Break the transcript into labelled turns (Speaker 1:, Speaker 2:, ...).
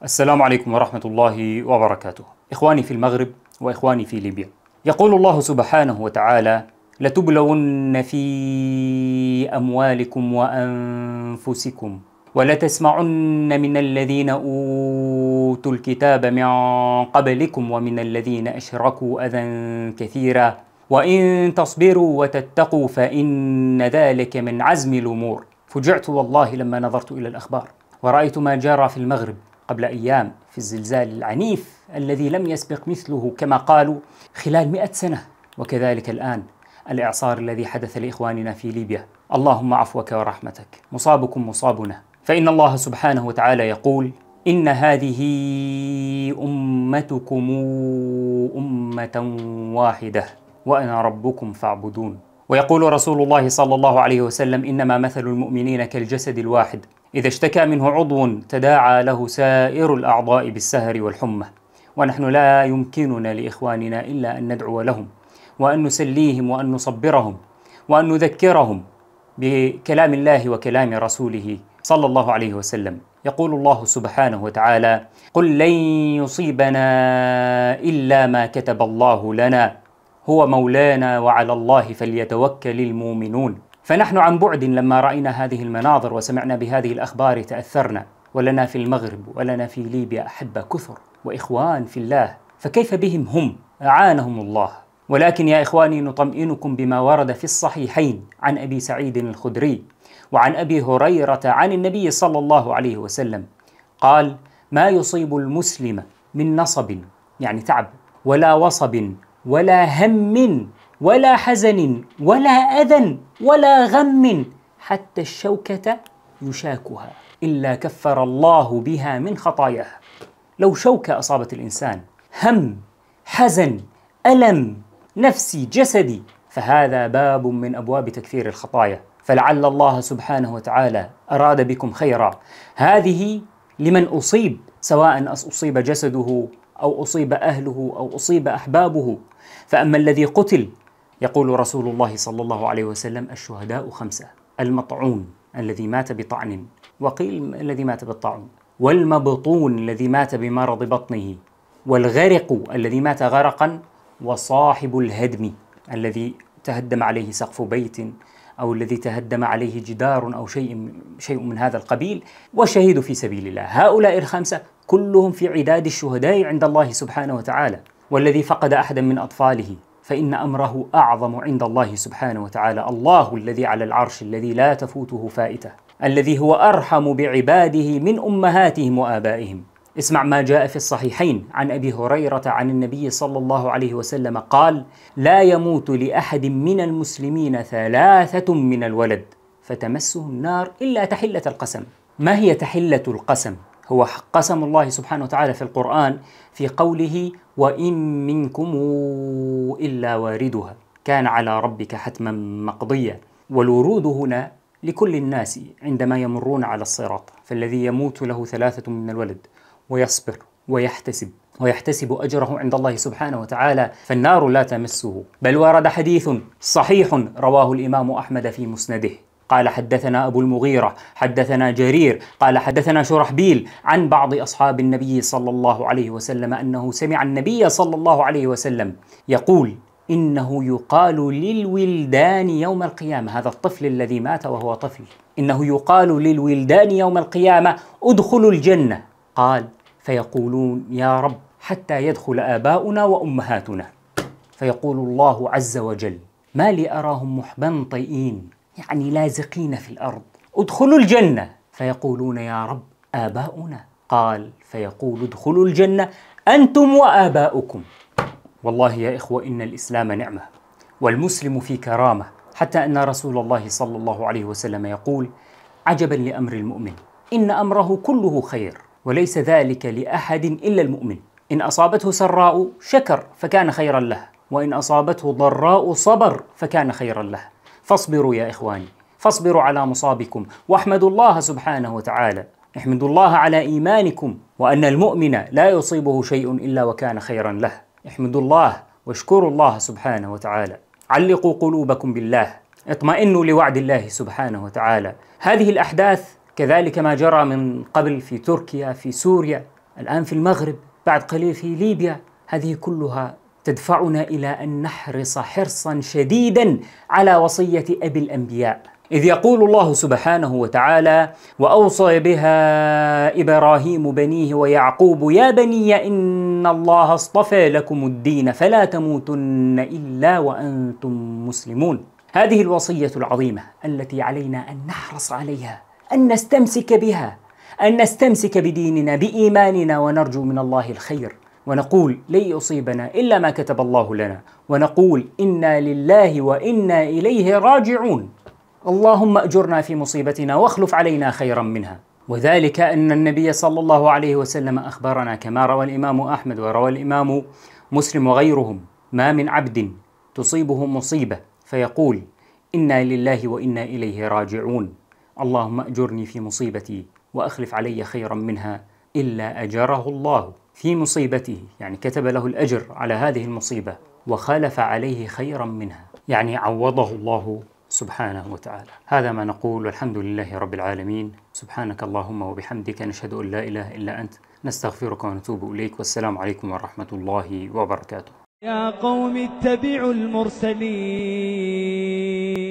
Speaker 1: السلام عليكم ورحمة الله وبركاته. إخواني في المغرب وإخواني في ليبيا. يقول الله سبحانه وتعالى: لتبلون في أموالكم وأنفسكم ولتسمعن من الذين أوتوا الكتاب من قبلكم ومن الذين أشركوا أذى كثيرا وإن تصبروا وتتقوا فإن ذلك من عزم الأمور. فجعت والله لما نظرت إلى الأخبار ورأيت ما جرى في المغرب قبل أيام في الزلزال العنيف الذي لم يسبق مثله كما قالوا خلال مئة سنة وكذلك الآن الإعصار الذي حدث لإخواننا في ليبيا اللهم عفوك ورحمتك مصابكم مصابنا فإن الله سبحانه وتعالى يقول إن هذه أمتكم أمة واحدة وأنا ربكم فاعبدون ويقول رسول الله صلى الله عليه وسلم إنما مثل المؤمنين كالجسد الواحد إذا اشتكى منه عضو تداعى له سائر الأعضاء بالسهر والحمى ونحن لا يمكننا لإخواننا إلا أن ندعو لهم وأن نسليهم وأن نصبرهم وأن نذكرهم بكلام الله وكلام رسوله صلى الله عليه وسلم يقول الله سبحانه وتعالى قل لن يصيبنا إلا ما كتب الله لنا هو مولانا وعلى الله فليتوكل المؤمنون فنحن عن بعد لما راينا هذه المناظر وسمعنا بهذه الاخبار تاثرنا ولنا في المغرب ولنا في ليبيا احبه كثر واخوان في الله فكيف بهم هم اعانهم الله ولكن يا اخواني نطمئنكم بما ورد في الصحيحين عن ابي سعيد الخدري وعن ابي هريره عن النبي صلى الله عليه وسلم قال ما يصيب المسلم من نصب يعني تعب ولا وصب ولا هم ولا حزن ولا أذى ولا غم حتى الشوكة يشاكها إلا كفر الله بها من خطاياه لو شوكة أصابت الإنسان هم حزن ألم نفسي جسدي فهذا باب من أبواب تكفير الخطايا فلعل الله سبحانه وتعالى أراد بكم خيرا هذه لمن أصيب سواء أصيب جسده أو أصيب أهله أو أصيب أحبابه فأما الذي قتل يقول رسول الله صلى الله عليه وسلم الشهداء خمسة المطعون الذي مات بطعن وقيل الذي مات بالطاعون والمبطون الذي مات بمرض بطنه والغرق الذي مات غرقا وصاحب الهدم الذي تهدم عليه سقف بيت أو الذي تهدم عليه جدار أو شيء شيء من هذا القبيل والشهيد في سبيل الله هؤلاء الخمسة كلهم في عداد الشهداء عند الله سبحانه وتعالى والذي فقد أحدا من أطفاله فإن أمره أعظم عند الله سبحانه وتعالى الله الذي على العرش الذي لا تفوته فائته الذي هو أرحم بعباده من أمهاتهم وآبائهم اسمع ما جاء في الصحيحين عن ابي هريره عن النبي صلى الله عليه وسلم قال: لا يموت لاحد من المسلمين ثلاثه من الولد فتمسه النار الا تحله القسم. ما هي تحله القسم؟ هو قسم الله سبحانه وتعالى في القرآن في قوله وإن منكم إلا واردها كان على ربك حتما مقضيا والورود هنا لكل الناس عندما يمرون على الصراط فالذي يموت له ثلاثة من الولد ويصبر ويحتسب ويحتسب أجره عند الله سبحانه وتعالى فالنار لا تمسه بل ورد حديث صحيح رواه الإمام أحمد في مسنده قال حدثنا أبو المغيرة حدثنا جرير قال حدثنا شرحبيل عن بعض أصحاب النبي صلى الله عليه وسلم أنه سمع النبي صلى الله عليه وسلم يقول إنه يقال للولدان يوم القيامة هذا الطفل الذي مات وهو طفل إنه يقال للولدان يوم القيامة ادخلوا الجنة قال فيقولون يا رب حتى يدخل آباؤنا وأمهاتنا فيقول الله عز وجل ما لي أراهم محبنطئين يعني لازقين في الارض ادخلوا الجنه فيقولون يا رب اباؤنا قال فيقول ادخلوا الجنه انتم واباؤكم والله يا اخوه ان الاسلام نعمه والمسلم في كرامه حتى ان رسول الله صلى الله عليه وسلم يقول عجبا لامر المؤمن ان امره كله خير وليس ذلك لاحد الا المؤمن ان اصابته سراء شكر فكان خيرا له وان اصابته ضراء صبر فكان خيرا له فاصبروا يا إخواني فاصبروا على مصابكم واحمدوا الله سبحانه وتعالى احمدوا الله على إيمانكم وأن المؤمن لا يصيبه شيء إلا وكان خيرا له احمدوا الله واشكروا الله سبحانه وتعالى علقوا قلوبكم بالله اطمئنوا لوعد الله سبحانه وتعالى هذه الأحداث كذلك ما جرى من قبل في تركيا في سوريا الآن في المغرب بعد قليل في ليبيا هذه كلها تدفعنا إلى أن نحرص حرصا شديدا على وصية أبي الأنبياء إذ يقول الله سبحانه وتعالى: "وأوصى بها إبراهيم بنيه ويعقوب يا بني إن الله اصطفى لكم الدين فلا تموتن إلا وأنتم مسلمون". هذه الوصية العظيمة التي علينا أن نحرص عليها، أن نستمسك بها، أن نستمسك بديننا بإيماننا ونرجو من الله الخير. ونقول لن يصيبنا إلا ما كتب الله لنا ونقول إنا لله وإنا إليه راجعون اللهم أجرنا في مصيبتنا واخلف علينا خيرا منها وذلك أن النبي صلى الله عليه وسلم أخبرنا كما روى الإمام أحمد وروى الإمام مسلم وغيرهم ما من عبد تصيبه مصيبة فيقول إنا لله وإنا إليه راجعون اللهم أجرني في مصيبتي وأخلف علي خيرا منها إلا أجره الله في مصيبته يعني كتب له الأجر على هذه المصيبة وخالف عليه خيرا منها يعني عوضه الله سبحانه وتعالى هذا ما نقول والحمد لله رب العالمين سبحانك اللهم وبحمدك نشهد أن لا إله إلا أنت نستغفرك ونتوب إليك والسلام عليكم ورحمة الله وبركاته يا قوم اتبعوا المرسلين